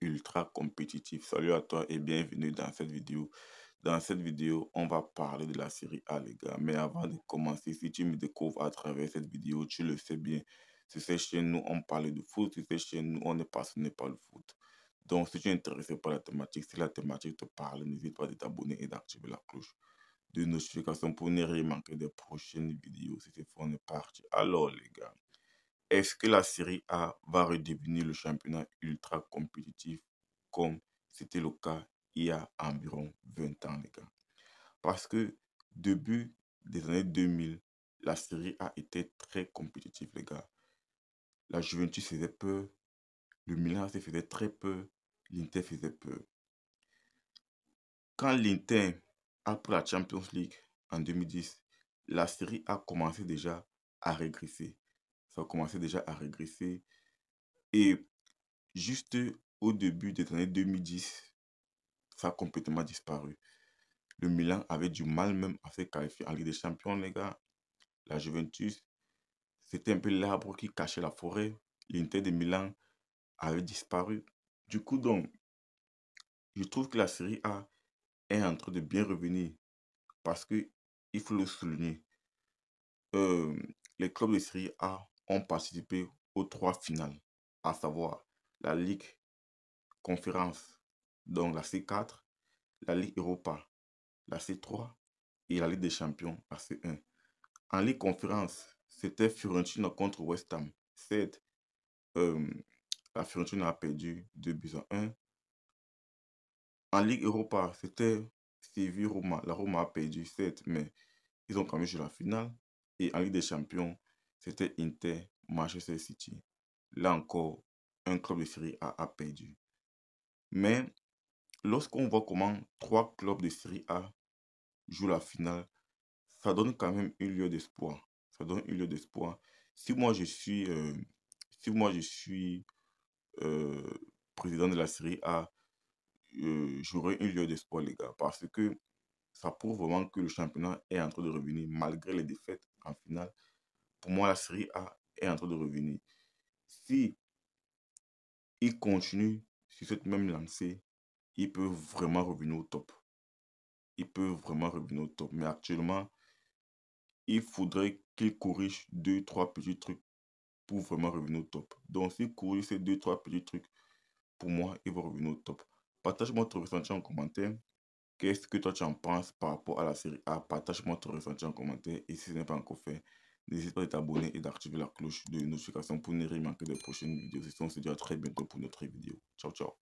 ultra compétitif. Salut à toi et bienvenue dans cette vidéo. Dans cette vidéo, on va parler de la série A, les gars. Mais avant de commencer, si tu me découvres à travers cette vidéo, tu le sais bien. si c'est chez nous, on parle de foot. si c'est chez nous, on est passionné pas le foot. Donc, si tu es intéressé par la thématique, si la thématique te parle, n'hésite pas à t'abonner et d'activer la cloche de notification pour ne rien manquer des prochaines vidéos. C'est on est parti. Alors, les gars, est-ce que la Série A va redevenir le championnat ultra compétitif comme c'était le cas il y a environ 20 ans, les gars Parce que début des années 2000, la Série A était très compétitive, les gars. La Juventus faisait peu, le Milan se faisait très peu, l'Inter faisait peu. Quand l'Inter a pris la Champions League en 2010, la Série A commencé déjà à régresser ça commençait déjà à régresser. Et juste au début des années 2010, ça a complètement disparu. Le Milan avait du mal même à se qualifier en Ligue des Champions, les gars. La Juventus, c'était un peu l'arbre qui cachait la forêt. L'Inter de Milan avait disparu. Du coup, donc, je trouve que la Serie A est en train de bien revenir parce que il faut le souligner. Euh, les clubs de Serie A ont participé aux trois finales, à savoir la Ligue Conférence, donc la C4, la Ligue Europa, la C3 et la Ligue des Champions, la C1. En Ligue Conférence, c'était Fiorentina contre West Ham. 7 euh, la Fiorentina a perdu 2 buts à 1. En Ligue Europa, c'était Séville-Roma. La Roma a perdu 7, mais ils ont quand même joué la finale. Et en Ligue des Champions, c'était Inter Manchester City. Là encore, un club de Serie A a perdu. Mais lorsqu'on voit comment trois clubs de Serie A jouent la finale, ça donne quand même un lieu d'espoir. Ça donne un lieu d'espoir. Si moi je suis, euh, si moi je suis euh, président de la Serie A, euh, j'aurai une lieu d'espoir, les gars, parce que ça prouve vraiment que le championnat est en train de revenir malgré les défaites en finale pour moi, la série A est en train de revenir. Si il continue sur cette même lancée, il peut vraiment revenir au top. Il peut vraiment revenir au top. Mais actuellement, il faudrait qu'il corrige deux, trois petits trucs pour vraiment revenir au top. Donc, s'il corrige ces deux, trois petits trucs, pour moi, il va revenir au top. Partage-moi ton ressenti en commentaire. Qu'est-ce que toi tu en penses par rapport à la série A Partage-moi ton ressenti en commentaire. Et si ce n'est pas encore fait, N'hésite pas à t'abonner et d'activer la cloche de notification pour ne rien manquer de prochaines vidéos. Et on se dit à très bientôt pour notre vidéo. Ciao, ciao.